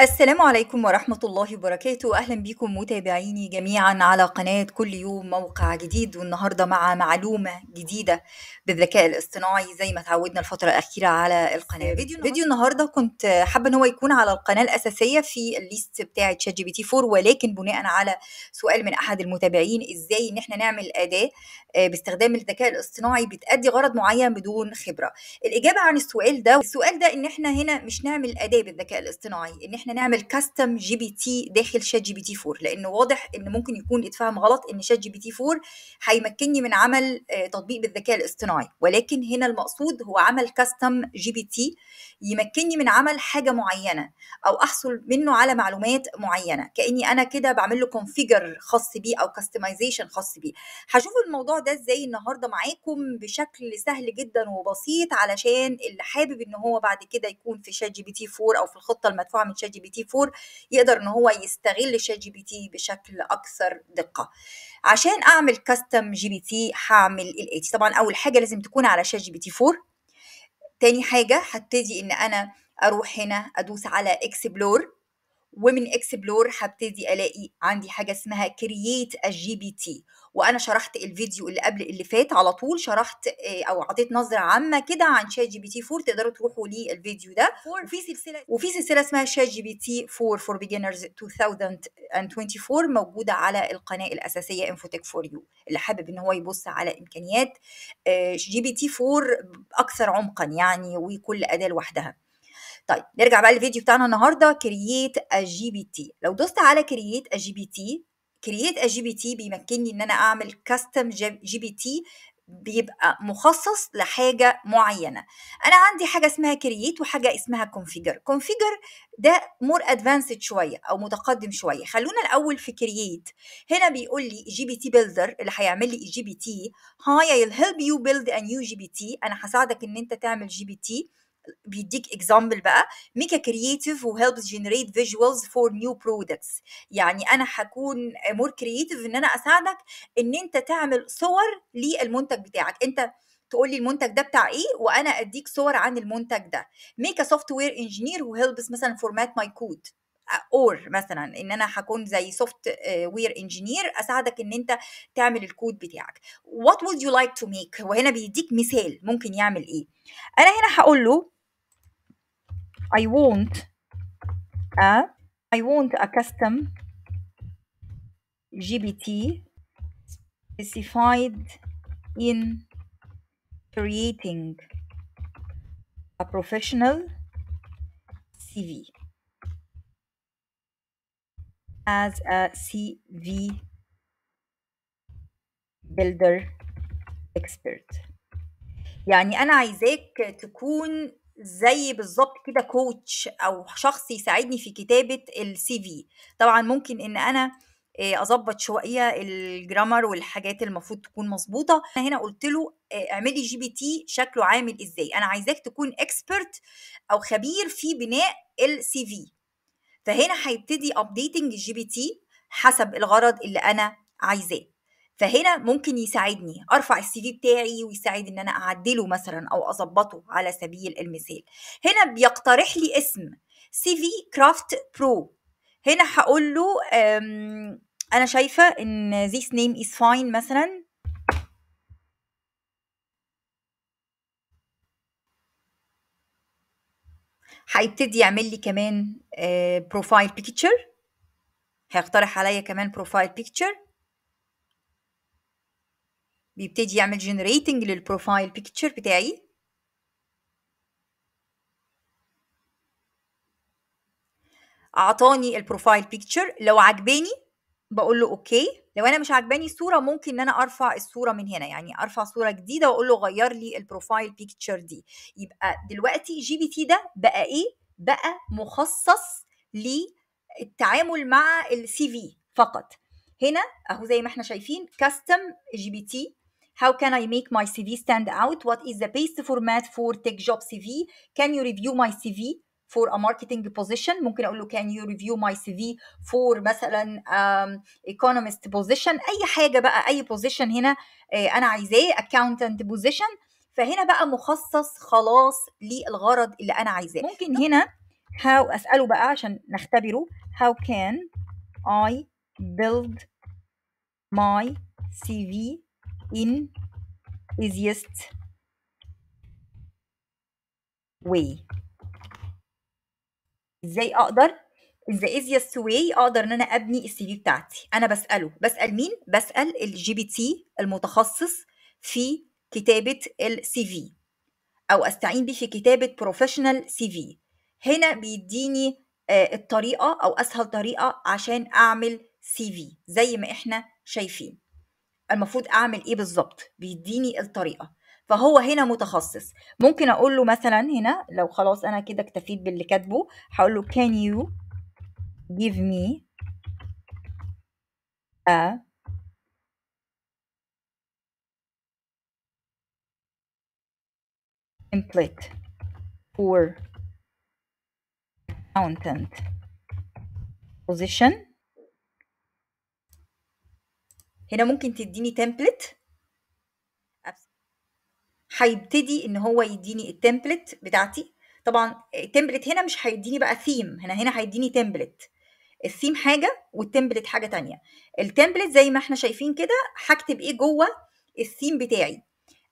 السلام عليكم ورحمة الله وبركاته أهلا بكم متابعيني جميعا على قناة كل يوم موقع جديد والنهاردة مع معلومة جديدة بالذكاء الاصطناعي زي ما تعودنا الفترة الأخيرة على القناة فيديو فيديو النهاردة كنت حابة أن هو يكون على القناة الأساسية في الليست بتاعة شات جي بي تي 4 ولكن بناء على سؤال من أحد المتابعين إزاي إن إحنا نعمل أداة آه، باستخدام الذكاء الاصطناعي بتأدي غرض معين بدون خبرة الإجابة عن السؤال ده السؤال ده إن إحنا هنا مش نعمل أداة بالذكاء الاصطناعي إن إحنا احنا نعمل كاستم جي بي تي داخل شات جي بي تي 4 لانه واضح ان ممكن يكون اتفهم غلط ان شات جي بي تي 4 هيمكنني من عمل آه، تطبيق بالذكاء الاصطناعي ولكن هنا المقصود هو عمل كاستم جي بي تي يمكنني من عمل حاجه معينه او احصل منه على معلومات معينه كاني انا كده بعمل له كونفيجر خاص بيه او كاستمايزيشن خاص بيه هشوف الموضوع ده ازاي النهارده معاكم بشكل سهل جدا وبسيط علشان اللي حابب ان هو بعد كده يكون في شات جي بي تي 4 او في الخطه المدفوعه من شات جي بي تي 4 يقدر ان هو يستغل شات جي بي تي بشكل اكثر دقه عشان اعمل كاستم جي بي تي هعمل الاتي طبعا اول حاجه لازم تكون على شات جي بي تي 4 تاني حاجه هبتدي ان انا اروح هنا ادوس على اكسبلور ومن اكسبلور هبتدي الاقي عندي حاجه اسمها كرييت الجي بي تي وانا شرحت الفيديو اللي قبل اللي فات على طول شرحت آه، او عطيت نظره عامه كده عن شات جي بي تي 4 تقدروا تروحوا للفيديو ده وفي سلسله وفي سلسله اسمها شات جي بي تي 4 فور بيجنرز 2024 موجوده على القناه الاساسيه انفوتك فور يو اللي حابب ان هو يبص على امكانيات جي بي تي 4 اكثر عمقا يعني وكل اداه لوحدها طيب نرجع بقى للفيديو بتاعنا النهارده كرييت جي بي تي لو دوست على كرييت جي بي تي كرييت جي بي تي بيمكنني ان انا اعمل كاستم جي بي تي بيبقى مخصص لحاجة معينة أنا عندي حاجة اسمها كرييت وحاجة اسمها كونفيجر كونفيجر ده مور ادفانسد شوية أو متقدم شوية خلونا الأول في كرييت هنا بيقول لي جي بي تي بيلدر اللي هيعمل لي جي بي تي هاي I'll هيلب يو بيلد ان يو جي بي تي أنا هساعدك إن أنت تعمل جي بي تي بيديك اكزامبل بقى ميكا كرييتيف وهيلبس جنريت فيجوالز فور نيو برودكتس يعني انا هكون مور كرييتيف ان انا اساعدك ان انت تعمل صور للمنتج بتاعك انت تقول لي المنتج ده بتاع ايه وانا اديك صور عن المنتج ده ميك سوفت وير انجينير وهيلبس مثلا فورمات ماي كود اور مثلا ان انا هكون زي سوفت وير انجينير اساعدك ان انت تعمل الكود بتاعك وات وود يو لايك تو ميك وهنا بيديك مثال ممكن يعمل ايه انا هنا هقول له I want a I want a custom GPT specified in creating a professional CV as a CV builder expert يعني أنا عايزاك تكون زي بالظبط كده كوتش او شخص يساعدني في كتابه السي في طبعا ممكن ان انا آه، اظبط شويه الجرامر والحاجات المفروض تكون مظبوطه انا هنا قلت له آه، اعملي جي بي تي شكله عامل ازاي انا عايزاك تكون اكسبرت او خبير في بناء السي في فهنا هيبتدي ابديتنج الجي بي تي حسب الغرض اللي انا عايزاه فهنا ممكن يساعدني ارفع السي في بتاعي ويساعد ان انا اعدله مثلا او اظبطه على سبيل المثال هنا بيقترح لي اسم سي في كرافت برو هنا هقول له انا شايفه ان this name is fine مثلا هيبتدي يعمل لي كمان بروفايل آه، بيكتشر هيقترح عليا كمان بروفايل بيكتشر بيبتدي يعمل جنريتنج للبروفايل بيكتشر بتاعي اعطاني البروفايل بيكتشر لو عجباني بقول له اوكي لو انا مش عجباني الصوره ممكن ان انا ارفع الصوره من هنا يعني ارفع صوره جديده واقول له غير لي البروفايل بيكتشر دي يبقى دلوقتي جي بي تي ده بقى ايه بقى مخصص للتعامل مع السي في فقط هنا اهو زي ما احنا شايفين كاستم جي بي تي How can I make my CV stand out? What is the best format for tech job CV? Can you review my CV for a marketing position? ممكن أقول له can you review my CV for مثلا um, economist position أي حاجة بقى أي position هنا أنا عايزاه accountant position فهنا بقى مخصص خلاص للغرض اللي أنا عايزاه ممكن هنا how أسأله بقى عشان نختبره how can I build my CV in easiest way ازاي اقدر ذا ايزيست واي اقدر ان انا ابني السي في بتاعتي انا بساله بسال مين بسال الجي بي تي المتخصص في كتابه السي في او استعين بيه في كتابه بروفيشنال سي في هنا بيديني آه، الطريقه او اسهل طريقه عشان اعمل سي في زي ما احنا شايفين المفروض اعمل ايه بالظبط بيديني الطريقه فهو هنا متخصص ممكن اقول له مثلا هنا لو خلاص انا كده اكتفيت باللي كاتبه هقول له can you give me a template for accountant position هنا ممكن تديني تمبلت هيبتدي ان هو يديني التمبلت بتاعتي طبعا التمبلت هنا مش هيديني بقى ثيم هنا هنا هيديني تمبلت الثيم حاجه والتمبلت حاجه تانية التمبلت زي ما احنا شايفين كده هكتب ايه جوه الثيم بتاعي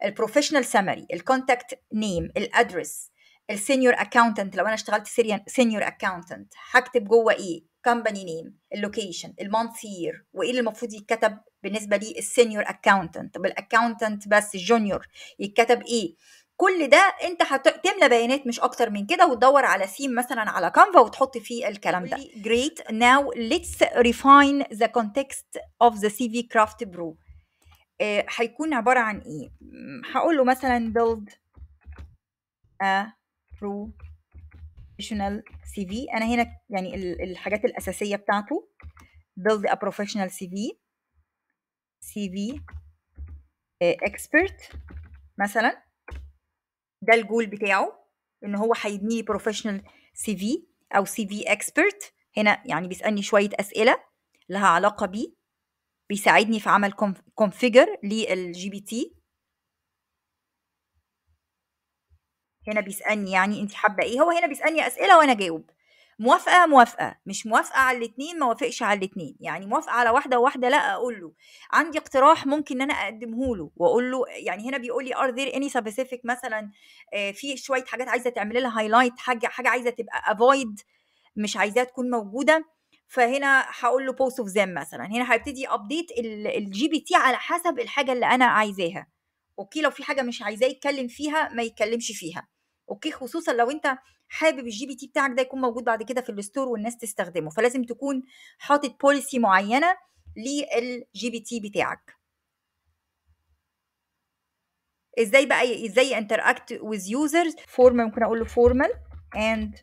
البروفيشنال سامري الكونتاكت نيم الادرس السينيور اكاونتنت لو انا اشتغلت سيريان سينيور اكاونتنت هكتب جوه ايه company name اللوكيشن المانث يير وايه اللي المفروض يتكتب بالنسبه لي السينيور اكاونتنت طب الاكاونتنت بس الجونيور يتكتب ايه كل ده انت هتملى بيانات مش اكتر من كده وتدور على سيم مثلا على كانفا وتحط فيه الكلام ده جريت ناو ليتس ريفاين ذا كونتكست اوف ذا سي في كرافت برو هيكون عبارة عن ايه هقول له مثلا بيلد ا برو بروفيشنال سي في انا هنا يعني الحاجات الاساسيه بتاعته build a professional CV CV آه، expert مثلا ده الجول بتاعه ان هو هيبني لي بروفيشنال سي في او سي في هنا يعني بيسالني شويه اسئله لها علاقه بيه بيساعدني في عمل كونفيجر للجي بي تي هنا بيسالني يعني انت حابه ايه هو هنا بيسالني اسئله وانا جاوب موافقه موافقه مش موافقه على الاثنين ما وافقش على الاثنين يعني موافقه على واحده وواحده لا اقول له عندي اقتراح ممكن ان انا اقدمه له واقول له يعني هنا بيقول لي ار ذير اني سبيسيفيك مثلا آه، في شويه حاجات عايزه تعملي لها هايلايت حاجه حاجه عايزه تبقى افويد مش عايزاها تكون موجوده فهنا هقول له بوست اوف زام مثلا هنا هبتدي ابديت الجي بي تي على حسب الحاجه اللي انا عايزاها اوكي لو في حاجه مش عايزاه يتكلم فيها ما يتكلمش فيها اوكي خصوصا لو انت حابب الجي بي تي بتاعك ده يكون موجود بعد كده في الستور والناس تستخدمه فلازم تكون حاطط بوليسي معينه للجي بي تي بتاعك ازاي بقى ازاي انتراكت وذ يوزرز فورم ممكن اقول له فورمال اند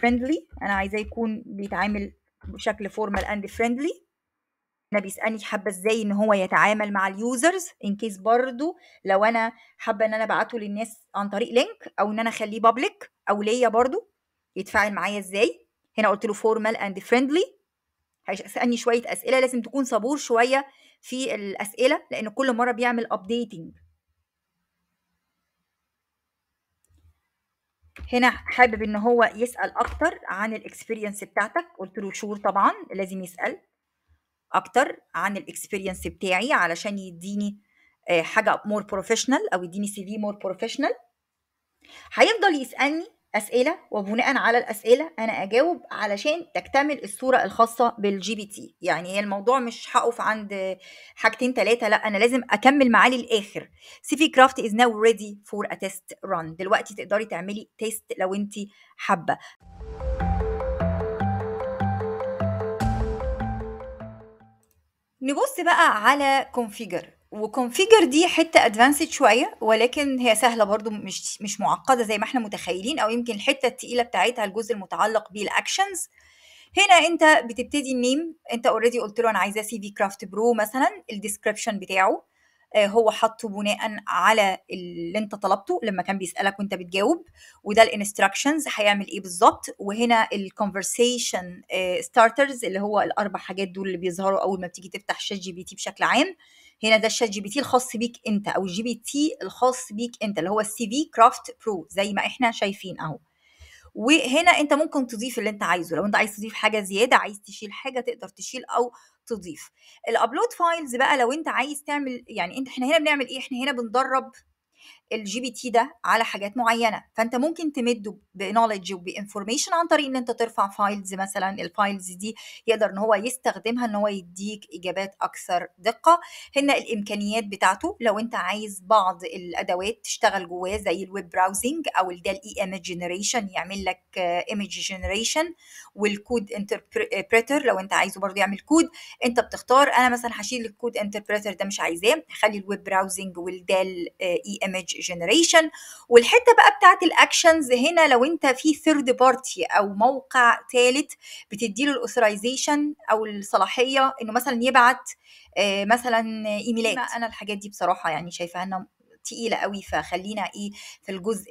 فريندلي انا عايزاه يكون بيتعامل بشكل فورمال اند فريندلي هنا بيسالني حابه ازاي ان هو يتعامل مع اليوزرز ان كيس برضو لو انا حابه ان انا ابعته للناس عن طريق لينك او ان انا اخليه بابليك او ليا برضو يتفاعل معايا ازاي هنا قلت له فورمال اند فريندلي هيسالني شويه اسئله لازم تكون صبور شويه في الاسئله لان كل مره بيعمل ابديتنج هنا حابب ان هو يسال اكتر عن الاكسبيرينس بتاعتك قلت له شور طبعا لازم يسال اكتر عن الاكسبيرينس بتاعي علشان يديني آه، حاجه مور بروفيشنال او يديني سي في مور بروفيشنال هيفضل يسالني اسئله وبناء على الاسئله انا اجاوب علشان تكتمل الصوره الخاصه بالجي بي تي يعني هي الموضوع مش هقف عند حاجتين ثلاثه لا انا لازم اكمل معاه للاخر سي في كرافت از ناو ريدي فور ا تيست ران دلوقتي تقدري تعملي تيست لو انت حابه نبص بقى على configure وكونفيجر دي حته ادفانسد شويه ولكن هي سهله برضو مش مش معقده زي ما احنا متخيلين او يمكن الحته التقيله بتاعتها الجزء المتعلق بالاكشنز هنا انت بتبتدي النيم انت اوريدي قلت له انا عايزه سي في كرافت برو مثلا الديسكربشن بتاعه آه، هو حطه بناء على اللي انت طلبته لما كان بيسالك وانت بتجاوب وده الانستراكشنز هيعمل ايه بالظبط وهنا الكونفرسيشن ستارترز آه، اللي هو الاربع حاجات دول اللي بيظهروا اول ما بتيجي تفتح شات جي بي تي بشكل عام هنا ده الشات جي بي تي الخاص بيك انت او الجي بي تي الخاص بيك انت اللي هو السي في كرافت برو زي ما احنا شايفين اهو وهنا انت ممكن تضيف اللي انت عايزه لو انت عايز تضيف حاجه زياده عايز تشيل حاجه تقدر تشيل او تضيف الابلود فايلز بقى لو انت عايز تعمل يعني انت احنا هنا بنعمل ايه احنا هنا بندرب الجي بي تي ده على حاجات معينه فانت ممكن تمده بنولج وبانفورميشن عن طريق ان انت ترفع فايلز مثلا الفايلز دي يقدر ان هو يستخدمها ان هو يديك اجابات اكثر دقه هنا الامكانيات بتاعته لو انت عايز بعض الادوات تشتغل جواه زي الويب براوزنج او الدال اي ايمج جنريشن يعمل لك ايمج جنريشن والكود انتربريتر لو انت عايزه برضه يعمل كود انت بتختار انا مثلا هشيل الكود انتربريتر ده مش عايزاه هخلي الويب براوزنج والدال اي ايمج جنريشن والحته بقى بتاعت الاكشنز هنا لو انت في ثيرد بارتي او موقع ثالث بتدي له الاثورايزيشن او الصلاحيه انه مثلا يبعت آه، مثلا ايميلات انا الحاجات دي بصراحه يعني شايفها انها تقيله قوي فخلينا ايه في الجزء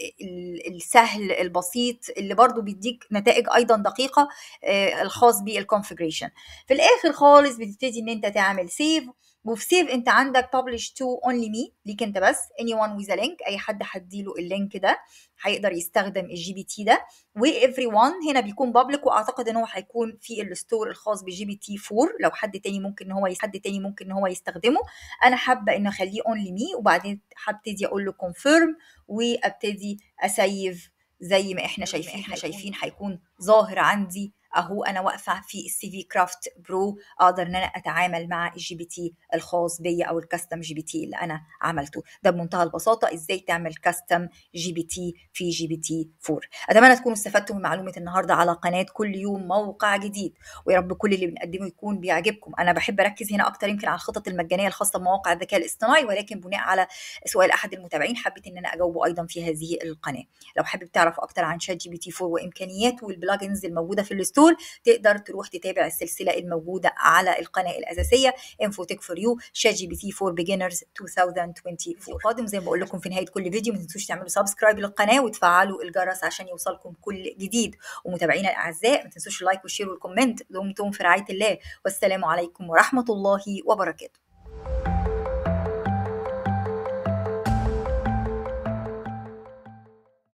السهل البسيط اللي برضو بيديك نتائج ايضا دقيقه آه، الخاص بالكونفجريشن في الاخر خالص بتبتدي ان انت تعمل سيف وبصير انت عندك publish to only me ليك انت بس anyone with a link اي حد هديله اللينك ده هيقدر يستخدم الجي بي تي ده و everyone هنا بيكون public واعتقد ان هو هيكون في الستور الخاص بجي بي تي 4 لو حد تاني ممكن ان هو حد تاني ممكن ان هو يستخدمه انا حابه ان اخليه only me وبعدين هبتدي اقول له confirm وابتدي اسيف زي ما احنا شايفين احنا شايفين هيكون ظاهر عندي اهو انا واقفه في السي في كرافت برو اقدر ان انا اتعامل مع الجي بي تي الخاص بيا او الكاستم جي بي تي اللي انا عملته ده بمنتهى البساطه ازاي تعمل كاستم جي بي تي في جي بي تي 4 اتمنى تكونوا استفدتوا من معلومه النهارده على قناه كل يوم موقع جديد ويا رب كل اللي بنقدمه يكون بيعجبكم انا بحب اركز هنا اكتر يمكن على الخطط المجانيه الخاصه بمواقع الذكاء الاصطناعي ولكن بناء على سؤال احد المتابعين حبيت ان انا اجاوبه ايضا في هذه القناه لو حابب تعرف اكتر عن شات جي بي تي 4 وامكانياته والبلاجنز الموجوده في الاستوديو دول تقدر تروح تتابع السلسله الموجوده على القناه الاساسيه انفوتك فور يو شات جي بي تي فور بيجنرز 2024 قادم زي ما بقول لكم في نهايه كل فيديو ما تنسوش تعملوا سبسكرايب للقناه وتفعلوا الجرس عشان يوصلكم كل جديد ومتابعينا الاعزاء ما تنسوش اللايك والشير والكومنت دمتم في رعايه الله والسلام عليكم ورحمه الله وبركاته